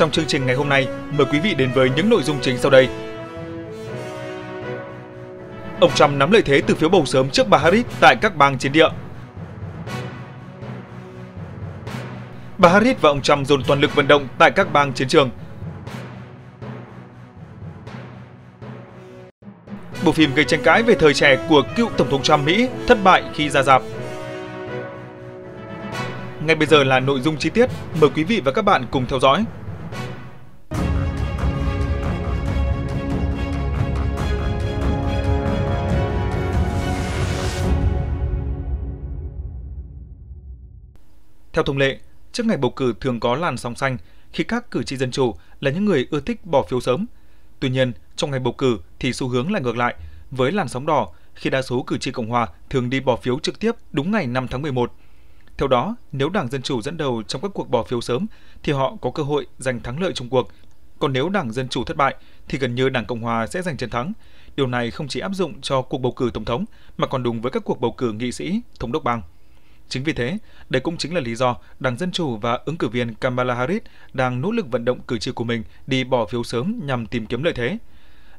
Trong chương trình ngày hôm nay, mời quý vị đến với những nội dung chính sau đây. Ông Trump nắm lợi thế từ phiếu bầu sớm trước bà Harris tại các bang chiến địa. Bà Harris và ông Trump dồn toàn lực vận động tại các bang chiến trường. Bộ phim gây tranh cãi về thời trẻ của cựu Tổng thống Trump Mỹ thất bại khi ra dạp. Ngay bây giờ là nội dung chi tiết, mời quý vị và các bạn cùng theo dõi. Theo thông lệ, trước ngày bầu cử thường có làn sóng xanh khi các cử tri dân chủ là những người ưa thích bỏ phiếu sớm. Tuy nhiên, trong ngày bầu cử thì xu hướng lại ngược lại với làn sóng đỏ khi đa số cử tri Cộng hòa thường đi bỏ phiếu trực tiếp đúng ngày 5 tháng 11. Theo đó, nếu Đảng Dân Chủ dẫn đầu trong các cuộc bỏ phiếu sớm thì họ có cơ hội giành thắng lợi trong cuộc. Còn nếu Đảng Dân Chủ thất bại thì gần như Đảng Cộng Hòa sẽ giành chiến thắng. Điều này không chỉ áp dụng cho cuộc bầu cử tổng thống mà còn đúng với các cuộc bầu cử nghị sĩ, thống đốc bang. Chính vì thế, đây cũng chính là lý do Đảng Dân Chủ và ứng cử viên Kamala Harris đang nỗ lực vận động cử tri của mình đi bỏ phiếu sớm nhằm tìm kiếm lợi thế.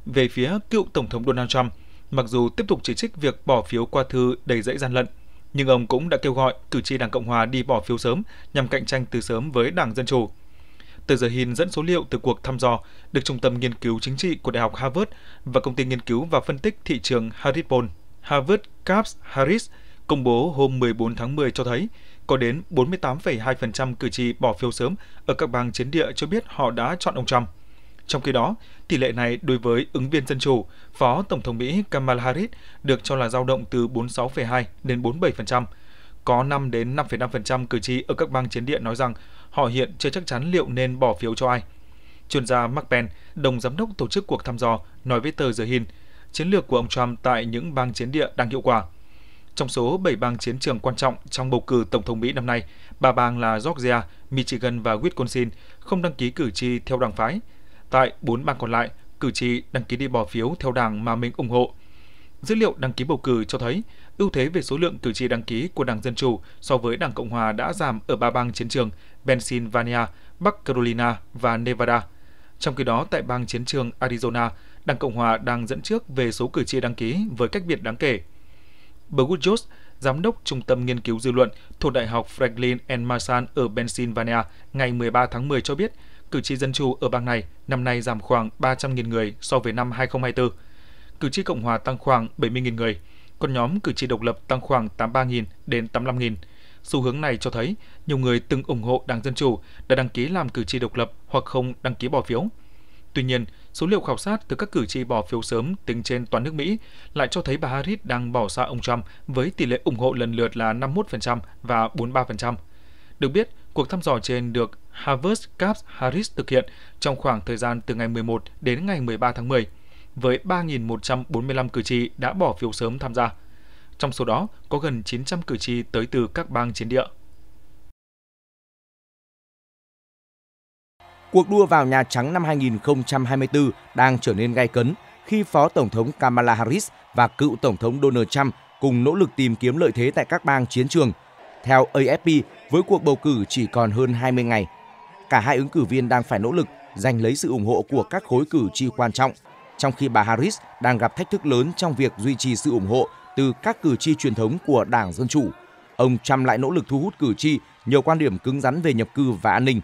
Về phía cựu Tổng thống Donald Trump, mặc dù tiếp tục chỉ trích việc bỏ phiếu qua thư đầy dẫy gian lận, nhưng ông cũng đã kêu gọi cử tri Đảng Cộng Hòa đi bỏ phiếu sớm nhằm cạnh tranh từ sớm với Đảng Dân Chủ. Tờ giờ Hill dẫn số liệu từ cuộc thăm dò được Trung tâm Nghiên cứu Chính trị của Đại học Harvard và Công ty Nghiên cứu và Phân tích Thị trường Harris Poll, Harvard Caps Harris – công bố hôm 14 tháng 10 cho thấy có đến 48,2% cử tri bỏ phiếu sớm ở các bang chiến địa cho biết họ đã chọn ông Trump. Trong khi đó, tỷ lệ này đối với ứng viên dân chủ, Phó Tổng thống Mỹ Kamala Harris được cho là dao động từ 46,2 đến 47%. Có 5 đến 5,5% cử tri ở các bang chiến địa nói rằng họ hiện chưa chắc chắn liệu nên bỏ phiếu cho ai. Chuyên gia Mark Penn, đồng giám đốc tổ chức cuộc thăm dò, nói với tờ The Hill, chiến lược của ông Trump tại những bang chiến địa đang hiệu quả – trong số 7 bang chiến trường quan trọng trong bầu cử Tổng thống Mỹ năm nay, ba bang là Georgia, Michigan và Wisconsin không đăng ký cử tri theo đảng phái. Tại 4 bang còn lại, cử tri đăng ký đi bỏ phiếu theo đảng mà mình ủng hộ. Dữ liệu đăng ký bầu cử cho thấy ưu thế về số lượng cử tri đăng ký của Đảng Dân Chủ so với Đảng Cộng Hòa đã giảm ở ba bang chiến trường Pennsylvania, Bắc Carolina và Nevada. Trong khi đó, tại bang chiến trường Arizona, Đảng Cộng Hòa đang dẫn trước về số cử tri đăng ký với cách biệt đáng kể Bergut giám đốc Trung tâm Nghiên cứu Dư luận thuộc Đại học Franklin and Marshall ở Pennsylvania ngày 13 tháng 10 cho biết, cử tri Dân Chủ ở bang này năm nay giảm khoảng 300.000 người so với năm 2024. Cử tri Cộng hòa tăng khoảng 70.000 người, còn nhóm cử tri độc lập tăng khoảng 83.000 đến 85.000. Xu hướng này cho thấy nhiều người từng ủng hộ Đảng Dân Chủ đã đăng ký làm cử tri độc lập hoặc không đăng ký bỏ phiếu. Tuy nhiên, số liệu khảo sát từ các cử tri bỏ phiếu sớm tính trên toàn nước Mỹ lại cho thấy bà Harris đang bỏ xa ông Trump với tỷ lệ ủng hộ lần lượt là 51% và 43%. Được biết, cuộc thăm dò trên được Harvard Caps Harris thực hiện trong khoảng thời gian từ ngày 11 đến ngày 13 tháng 10, với 3.145 cử tri đã bỏ phiếu sớm tham gia. Trong số đó, có gần 900 cử tri tới từ các bang chiến địa. Cuộc đua vào Nhà Trắng năm 2024 đang trở nên gay cấn khi Phó Tổng thống Kamala Harris và cựu Tổng thống Donald Trump cùng nỗ lực tìm kiếm lợi thế tại các bang chiến trường. Theo AFP, với cuộc bầu cử chỉ còn hơn 20 ngày, cả hai ứng cử viên đang phải nỗ lực giành lấy sự ủng hộ của các khối cử tri quan trọng, trong khi bà Harris đang gặp thách thức lớn trong việc duy trì sự ủng hộ từ các cử tri truyền thống của Đảng Dân Chủ. Ông Trump lại nỗ lực thu hút cử tri nhiều quan điểm cứng rắn về nhập cư và an ninh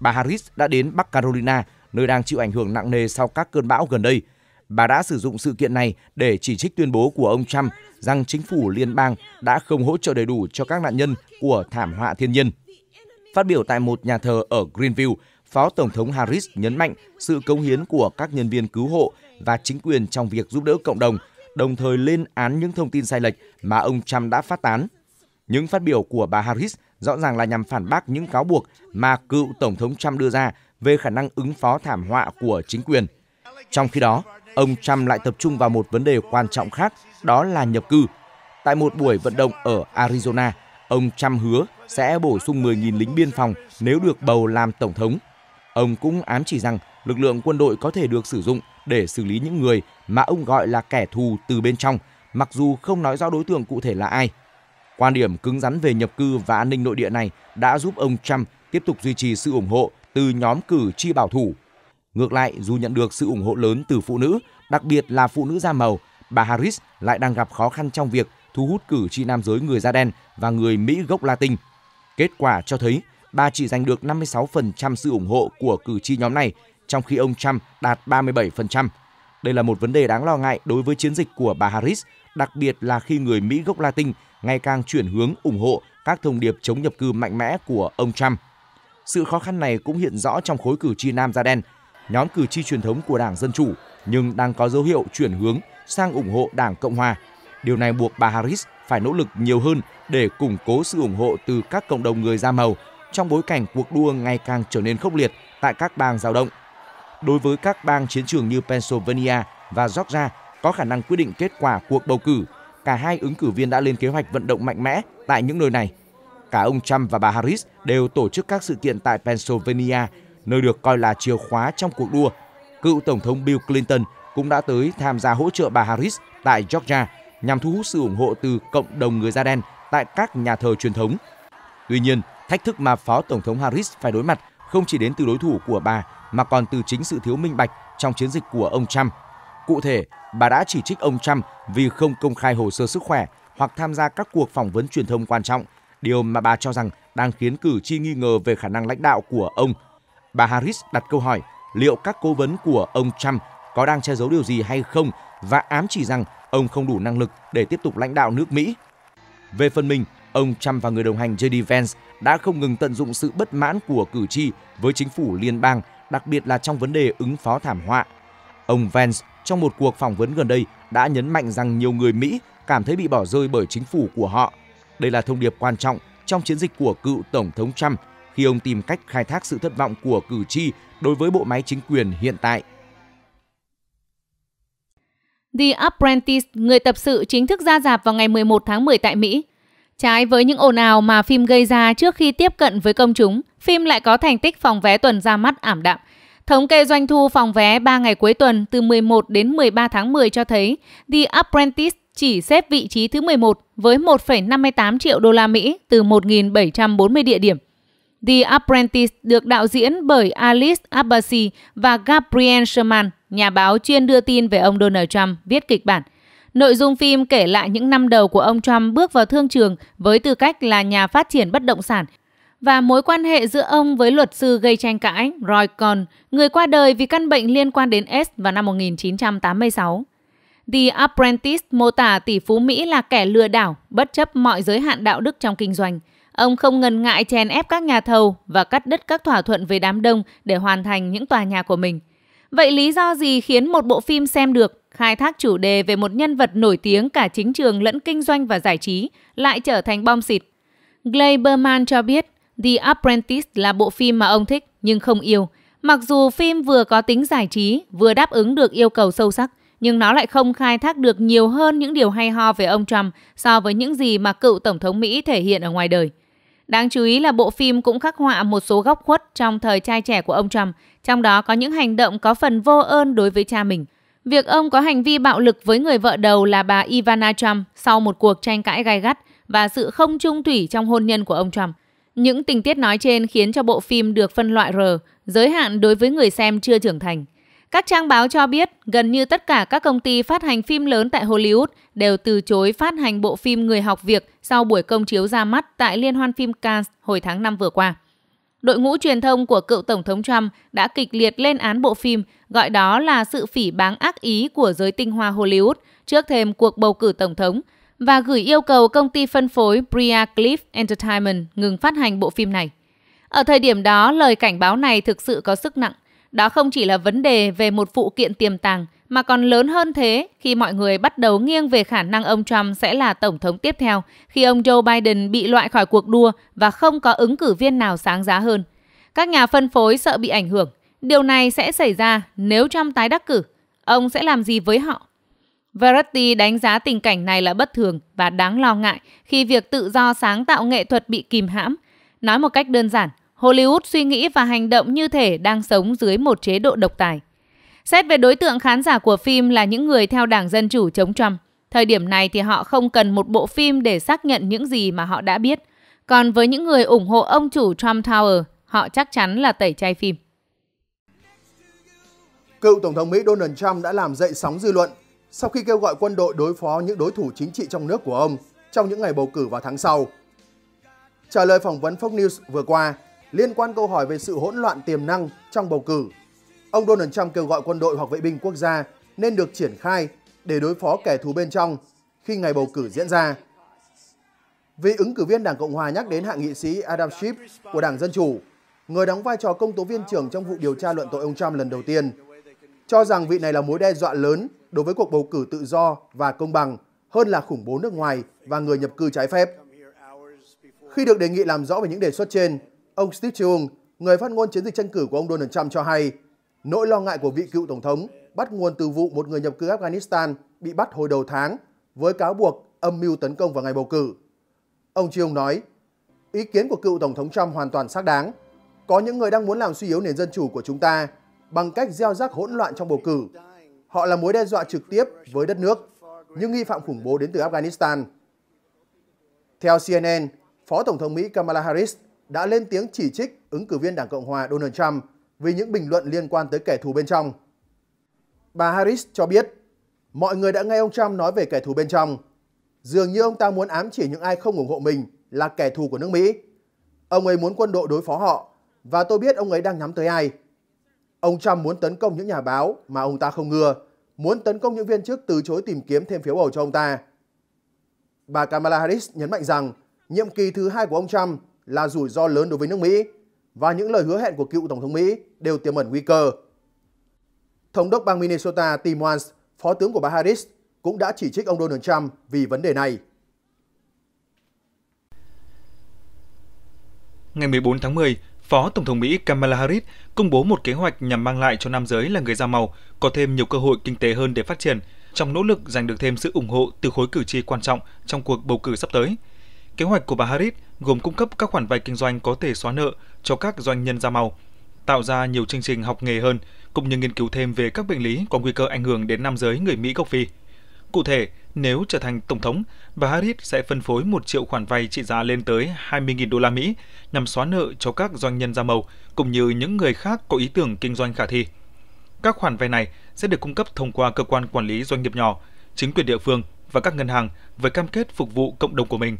bà Harris đã đến Bắc Carolina, nơi đang chịu ảnh hưởng nặng nề sau các cơn bão gần đây. Bà đã sử dụng sự kiện này để chỉ trích tuyên bố của ông Trump rằng chính phủ liên bang đã không hỗ trợ đầy đủ cho các nạn nhân của thảm họa thiên nhiên. Phát biểu tại một nhà thờ ở Greenville, Phó Tổng thống Harris nhấn mạnh sự cống hiến của các nhân viên cứu hộ và chính quyền trong việc giúp đỡ cộng đồng, đồng thời lên án những thông tin sai lệch mà ông Trump đã phát tán những phát biểu của bà Harris rõ ràng là nhằm phản bác những cáo buộc mà cựu Tổng thống Trump đưa ra về khả năng ứng phó thảm họa của chính quyền. Trong khi đó, ông Trump lại tập trung vào một vấn đề quan trọng khác, đó là nhập cư. Tại một buổi vận động ở Arizona, ông Trump hứa sẽ bổ sung 10.000 lính biên phòng nếu được bầu làm tổng thống. Ông cũng ám chỉ rằng lực lượng quân đội có thể được sử dụng để xử lý những người mà ông gọi là kẻ thù từ bên trong, mặc dù không nói rõ đối tượng cụ thể là ai. Quan điểm cứng rắn về nhập cư và an ninh nội địa này đã giúp ông Trump tiếp tục duy trì sự ủng hộ từ nhóm cử tri bảo thủ. Ngược lại, dù nhận được sự ủng hộ lớn từ phụ nữ, đặc biệt là phụ nữ da màu, bà Harris lại đang gặp khó khăn trong việc thu hút cử tri nam giới người da đen và người Mỹ gốc Latin. Kết quả cho thấy bà chỉ giành được 56% sự ủng hộ của cử tri nhóm này, trong khi ông Trump đạt 37%. Đây là một vấn đề đáng lo ngại đối với chiến dịch của bà Harris, đặc biệt là khi người Mỹ gốc Latin ngày càng chuyển hướng ủng hộ các thông điệp chống nhập cư mạnh mẽ của ông Trump. Sự khó khăn này cũng hiện rõ trong khối cử tri Nam da đen, nhóm cử tri truyền thống của Đảng Dân Chủ nhưng đang có dấu hiệu chuyển hướng sang ủng hộ Đảng Cộng Hòa. Điều này buộc bà Harris phải nỗ lực nhiều hơn để củng cố sự ủng hộ từ các cộng đồng người da màu trong bối cảnh cuộc đua ngày càng trở nên khốc liệt tại các bang giao động. Đối với các bang chiến trường như Pennsylvania và Georgia có khả năng quyết định kết quả cuộc bầu cử cả hai ứng cử viên đã lên kế hoạch vận động mạnh mẽ tại những nơi này. Cả ông Trump và bà Harris đều tổ chức các sự kiện tại Pennsylvania, nơi được coi là chìa khóa trong cuộc đua. Cựu Tổng thống Bill Clinton cũng đã tới tham gia hỗ trợ bà Harris tại Georgia nhằm thu hút sự ủng hộ từ cộng đồng người da đen tại các nhà thờ truyền thống. Tuy nhiên, thách thức mà Phó Tổng thống Harris phải đối mặt không chỉ đến từ đối thủ của bà mà còn từ chính sự thiếu minh bạch trong chiến dịch của ông Trump Cụ thể, bà đã chỉ trích ông Trump vì không công khai hồ sơ sức khỏe hoặc tham gia các cuộc phỏng vấn truyền thông quan trọng, điều mà bà cho rằng đang khiến cử tri nghi ngờ về khả năng lãnh đạo của ông. Bà Harris đặt câu hỏi liệu các cố vấn của ông Trump có đang che giấu điều gì hay không và ám chỉ rằng ông không đủ năng lực để tiếp tục lãnh đạo nước Mỹ. Về phần mình, ông Trump và người đồng hành JD Vance đã không ngừng tận dụng sự bất mãn của cử tri với chính phủ liên bang, đặc biệt là trong vấn đề ứng phó thảm họa. Ông Vance trong một cuộc phỏng vấn gần đây đã nhấn mạnh rằng nhiều người Mỹ cảm thấy bị bỏ rơi bởi chính phủ của họ. Đây là thông điệp quan trọng trong chiến dịch của cựu Tổng thống Trump khi ông tìm cách khai thác sự thất vọng của cử tri đối với bộ máy chính quyền hiện tại. The Apprentice, người tập sự chính thức ra rạp vào ngày 11 tháng 10 tại Mỹ. Trái với những ồn ào mà phim gây ra trước khi tiếp cận với công chúng, phim lại có thành tích phòng vé tuần ra mắt ảm đạm Thống kê doanh thu phòng vé 3 ngày cuối tuần từ 11 đến 13 tháng 10 cho thấy The Apprentice chỉ xếp vị trí thứ 11 với 1,58 triệu đô la Mỹ từ 1.740 địa điểm. The Apprentice được đạo diễn bởi Alice Abbasi và Gabriel Sherman, nhà báo chuyên đưa tin về ông Donald Trump, viết kịch bản. Nội dung phim kể lại những năm đầu của ông Trump bước vào thương trường với tư cách là nhà phát triển bất động sản và mối quan hệ giữa ông với luật sư gây tranh cãi Roy Cohn, người qua đời vì căn bệnh liên quan đến S vào năm 1986. The Apprentice mô tả tỷ phú Mỹ là kẻ lừa đảo, bất chấp mọi giới hạn đạo đức trong kinh doanh. Ông không ngần ngại chèn ép các nhà thầu và cắt đứt các thỏa thuận với đám đông để hoàn thành những tòa nhà của mình. Vậy lý do gì khiến một bộ phim xem được, khai thác chủ đề về một nhân vật nổi tiếng cả chính trường lẫn kinh doanh và giải trí, lại trở thành bom xịt? Glaberman cho biết The Apprentice là bộ phim mà ông thích nhưng không yêu. Mặc dù phim vừa có tính giải trí, vừa đáp ứng được yêu cầu sâu sắc, nhưng nó lại không khai thác được nhiều hơn những điều hay ho về ông Trump so với những gì mà cựu Tổng thống Mỹ thể hiện ở ngoài đời. Đáng chú ý là bộ phim cũng khắc họa một số góc khuất trong thời trai trẻ của ông Trump, trong đó có những hành động có phần vô ơn đối với cha mình. Việc ông có hành vi bạo lực với người vợ đầu là bà Ivana Trump sau một cuộc tranh cãi gai gắt và sự không trung thủy trong hôn nhân của ông Trump – những tình tiết nói trên khiến cho bộ phim được phân loại R, giới hạn đối với người xem chưa trưởng thành. Các trang báo cho biết gần như tất cả các công ty phát hành phim lớn tại Hollywood đều từ chối phát hành bộ phim Người học việc sau buổi công chiếu ra mắt tại Liên hoan phim Cannes hồi tháng 5 vừa qua. Đội ngũ truyền thông của cựu Tổng thống Trump đã kịch liệt lên án bộ phim, gọi đó là sự phỉ báng ác ý của giới tinh hoa Hollywood trước thêm cuộc bầu cử Tổng thống – và gửi yêu cầu công ty phân phối Bria Cliff Entertainment ngừng phát hành bộ phim này. Ở thời điểm đó, lời cảnh báo này thực sự có sức nặng. Đó không chỉ là vấn đề về một vụ kiện tiềm tàng, mà còn lớn hơn thế khi mọi người bắt đầu nghiêng về khả năng ông Trump sẽ là tổng thống tiếp theo khi ông Joe Biden bị loại khỏi cuộc đua và không có ứng cử viên nào sáng giá hơn. Các nhà phân phối sợ bị ảnh hưởng. Điều này sẽ xảy ra nếu Trump tái đắc cử. Ông sẽ làm gì với họ? Verratti đánh giá tình cảnh này là bất thường và đáng lo ngại khi việc tự do sáng tạo nghệ thuật bị kìm hãm. Nói một cách đơn giản, Hollywood suy nghĩ và hành động như thể đang sống dưới một chế độ độc tài. Xét về đối tượng khán giả của phim là những người theo Đảng Dân Chủ chống Trump. Thời điểm này thì họ không cần một bộ phim để xác nhận những gì mà họ đã biết. Còn với những người ủng hộ ông chủ Trump Tower, họ chắc chắn là tẩy chay phim. Cựu Tổng thống Mỹ Donald Trump đã làm dậy sóng dư luận sau khi kêu gọi quân đội đối phó những đối thủ chính trị trong nước của ông trong những ngày bầu cử vào tháng sau. Trả lời phỏng vấn Fox News vừa qua liên quan câu hỏi về sự hỗn loạn tiềm năng trong bầu cử, ông Donald Trump kêu gọi quân đội hoặc vệ binh quốc gia nên được triển khai để đối phó kẻ thù bên trong khi ngày bầu cử diễn ra. vị ứng cử viên Đảng Cộng Hòa nhắc đến hạ nghị sĩ Adam Schiff của Đảng Dân Chủ, người đóng vai trò công tố viên trưởng trong vụ điều tra luận tội ông Trump lần đầu tiên, cho rằng vị này là mối đe dọa lớn đối với cuộc bầu cử tự do và công bằng hơn là khủng bố nước ngoài và người nhập cư trái phép. Khi được đề nghị làm rõ về những đề xuất trên, ông Steve Chung, người phát ngôn chiến dịch tranh cử của ông Donald Trump cho hay, nỗi lo ngại của vị cựu tổng thống bắt nguồn từ vụ một người nhập cư Afghanistan bị bắt hồi đầu tháng với cáo buộc âm mưu tấn công vào ngày bầu cử. Ông Chung nói, ý kiến của cựu tổng thống Trump hoàn toàn xác đáng. Có những người đang muốn làm suy yếu nền dân chủ của chúng ta bằng cách gieo rắc hỗn loạn trong bầu cử Họ là mối đe dọa trực tiếp với đất nước, những nghi phạm khủng bố đến từ Afghanistan. Theo CNN, Phó Tổng thống Mỹ Kamala Harris đã lên tiếng chỉ trích ứng cử viên Đảng Cộng hòa Donald Trump vì những bình luận liên quan tới kẻ thù bên trong. Bà Harris cho biết, mọi người đã nghe ông Trump nói về kẻ thù bên trong. Dường như ông ta muốn ám chỉ những ai không ủng hộ mình là kẻ thù của nước Mỹ. Ông ấy muốn quân đội đối phó họ, và tôi biết ông ấy đang nhắm tới ai. Ông Trump muốn tấn công những nhà báo mà ông ta không ngừa, muốn tấn công những viên chức từ chối tìm kiếm thêm phiếu bầu cho ông ta. Bà Kamala Harris nhấn mạnh rằng nhiệm kỳ thứ hai của ông Trump là rủi ro lớn đối với nước Mỹ và những lời hứa hẹn của cựu Tổng thống Mỹ đều tiềm ẩn nguy cơ. Thống đốc bang Minnesota Tim Walz, phó tướng của bà Harris, cũng đã chỉ trích ông Donald Trump vì vấn đề này. Ngày 14 tháng 10, Phó Tổng thống Mỹ Kamala Harris công bố một kế hoạch nhằm mang lại cho nam giới là người da màu có thêm nhiều cơ hội kinh tế hơn để phát triển, trong nỗ lực giành được thêm sự ủng hộ từ khối cử tri quan trọng trong cuộc bầu cử sắp tới. Kế hoạch của bà Harris gồm cung cấp các khoản vay kinh doanh có thể xóa nợ cho các doanh nhân da màu, tạo ra nhiều chương trình học nghề hơn, cũng như nghiên cứu thêm về các bệnh lý có nguy cơ ảnh hưởng đến nam giới người Mỹ gốc Phi. Cụ thể, nếu trở thành tổng thống, bà Harris sẽ phân phối một triệu khoản vay trị giá lên tới 20.000 đô la Mỹ nhằm xóa nợ cho các doanh nhân da màu cũng như những người khác có ý tưởng kinh doanh khả thi. Các khoản vay này sẽ được cung cấp thông qua cơ quan quản lý doanh nghiệp nhỏ, chính quyền địa phương và các ngân hàng với cam kết phục vụ cộng đồng của mình.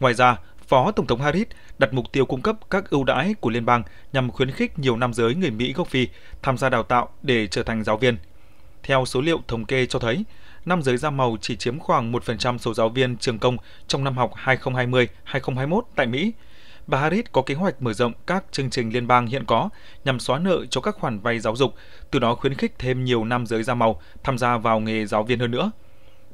Ngoài ra, Phó Tổng thống Harris đặt mục tiêu cung cấp các ưu đãi của liên bang nhằm khuyến khích nhiều nam giới người Mỹ gốc Phi tham gia đào tạo để trở thành giáo viên. Theo số liệu thống kê cho thấy, nam giới da màu chỉ chiếm khoảng 1% số giáo viên trường công trong năm học 2020-2021 tại Mỹ. Bà Harris có kế hoạch mở rộng các chương trình liên bang hiện có nhằm xóa nợ cho các khoản vay giáo dục, từ đó khuyến khích thêm nhiều nam giới da màu tham gia vào nghề giáo viên hơn nữa.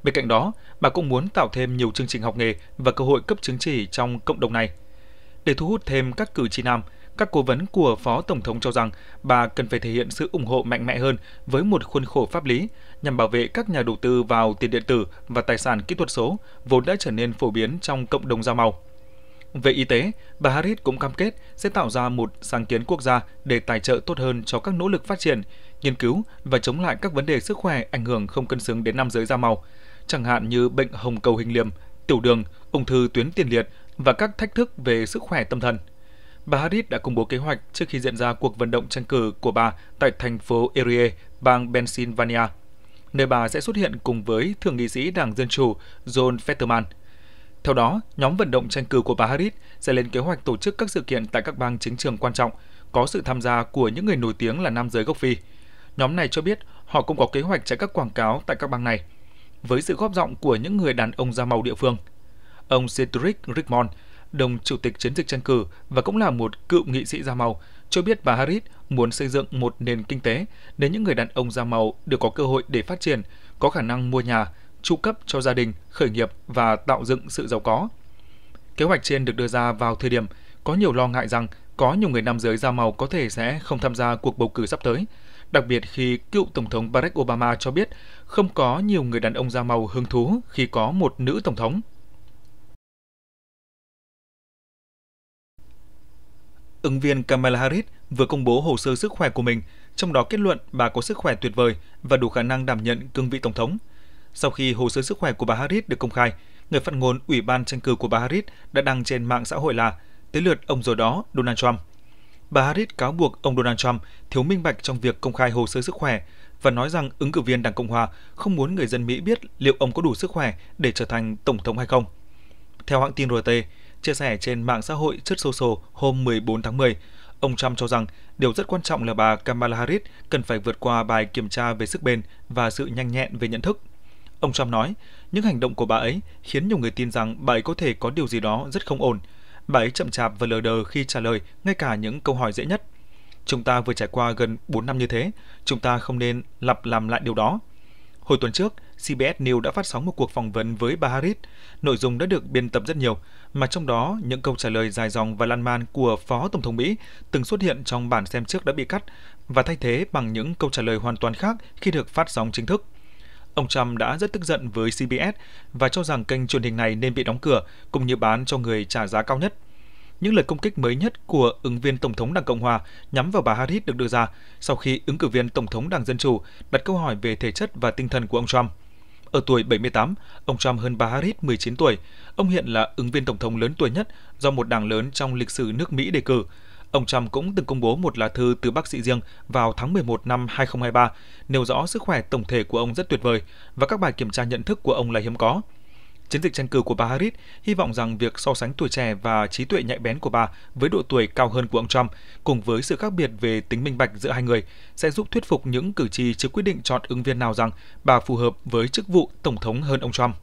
Bên cạnh đó, bà cũng muốn tạo thêm nhiều chương trình học nghề và cơ hội cấp chứng chỉ trong cộng đồng này. Để thu hút thêm các cử tri nam, các cố vấn của Phó Tổng thống cho rằng bà cần phải thể hiện sự ủng hộ mạnh mẽ hơn với một khuôn khổ pháp lý nhằm bảo vệ các nhà đầu tư vào tiền điện tử và tài sản kỹ thuật số vốn đã trở nên phổ biến trong cộng đồng da màu. Về y tế, bà Harris cũng cam kết sẽ tạo ra một sáng kiến quốc gia để tài trợ tốt hơn cho các nỗ lực phát triển, nghiên cứu và chống lại các vấn đề sức khỏe ảnh hưởng không cân xứng đến nam giới da màu, chẳng hạn như bệnh hồng cầu hình liềm, tiểu đường, ung thư tuyến tiền liệt và các thách thức về sức khỏe tâm thần. Bà Harris đã công bố kế hoạch trước khi diễn ra cuộc vận động tranh cử của bà tại thành phố Erie, bang Pennsylvania nơi bà sẽ xuất hiện cùng với thượng nghị sĩ Đảng Dân Chủ John Fetterman. Theo đó, nhóm vận động tranh cử của bà Harris sẽ lên kế hoạch tổ chức các sự kiện tại các bang chính trường quan trọng, có sự tham gia của những người nổi tiếng là nam giới gốc Phi. Nhóm này cho biết họ cũng có kế hoạch chạy các quảng cáo tại các bang này, với sự góp giọng của những người đàn ông da màu địa phương. Ông Cedric Rickmond, đồng chủ tịch chiến dịch tranh cử và cũng là một cựu nghị sĩ da màu, cho biết bà Harris muốn xây dựng một nền kinh tế để những người đàn ông da màu được có cơ hội để phát triển, có khả năng mua nhà, tru cấp cho gia đình, khởi nghiệp và tạo dựng sự giàu có. Kế hoạch trên được đưa ra vào thời điểm có nhiều lo ngại rằng có nhiều người nam giới da màu có thể sẽ không tham gia cuộc bầu cử sắp tới, đặc biệt khi cựu Tổng thống Barack Obama cho biết không có nhiều người đàn ông da màu hứng thú khi có một nữ Tổng thống. ứng viên Kamala Harris vừa công bố hồ sơ sức khỏe của mình, trong đó kết luận bà có sức khỏe tuyệt vời và đủ khả năng đảm nhận cương vị tổng thống. Sau khi hồ sơ sức khỏe của bà Harris được công khai, người phát ngôn Ủy ban tranh cử của bà Harris đã đăng trên mạng xã hội là tới lượt ông rồi đó Donald Trump. Bà Harris cáo buộc ông Donald Trump thiếu minh bạch trong việc công khai hồ sơ sức khỏe và nói rằng ứng cử viên Đảng Cộng hòa không muốn người dân Mỹ biết liệu ông có đủ sức khỏe để trở thành tổng thống hay không. Theo hãng tin Reuters chia sẻ trên mạng xã hội chất social hôm 14 tháng 10. Ông Trump cho rằng điều rất quan trọng là bà Kamala Harris cần phải vượt qua bài kiểm tra về sức bền và sự nhanh nhẹn về nhận thức. Ông Trump nói, những hành động của bà ấy khiến nhiều người tin rằng bà ấy có thể có điều gì đó rất không ổn. Bà ấy chậm chạp và lờ đờ khi trả lời ngay cả những câu hỏi dễ nhất. Chúng ta vừa trải qua gần 4 năm như thế, chúng ta không nên lặp làm lại điều đó. Hồi tuần trước, CBS News đã phát sóng một cuộc phỏng vấn với bà Harris. Nội dung đã được biên tập rất nhiều, mà trong đó những câu trả lời dài dòng và lan man của Phó Tổng thống Mỹ từng xuất hiện trong bản xem trước đã bị cắt và thay thế bằng những câu trả lời hoàn toàn khác khi được phát sóng chính thức. Ông Trump đã rất tức giận với CBS và cho rằng kênh truyền hình này nên bị đóng cửa cũng như bán cho người trả giá cao nhất những lời công kích mới nhất của ứng viên Tổng thống Đảng Cộng Hòa nhắm vào bà Harris được đưa ra sau khi ứng cử viên Tổng thống Đảng Dân Chủ đặt câu hỏi về thể chất và tinh thần của ông Trump. Ở tuổi 78, ông Trump hơn bà Harris 19 tuổi. Ông hiện là ứng viên tổng thống lớn tuổi nhất do một đảng lớn trong lịch sử nước Mỹ đề cử. Ông Trump cũng từng công bố một lá thư từ bác sĩ riêng vào tháng 11 năm 2023, nêu rõ sức khỏe tổng thể của ông rất tuyệt vời và các bài kiểm tra nhận thức của ông là hiếm có. Chiến dịch tranh cử của bà Harris hy vọng rằng việc so sánh tuổi trẻ và trí tuệ nhạy bén của bà với độ tuổi cao hơn của ông Trump, cùng với sự khác biệt về tính minh bạch giữa hai người, sẽ giúp thuyết phục những cử tri chưa quyết định chọn ứng viên nào rằng bà phù hợp với chức vụ Tổng thống hơn ông Trump.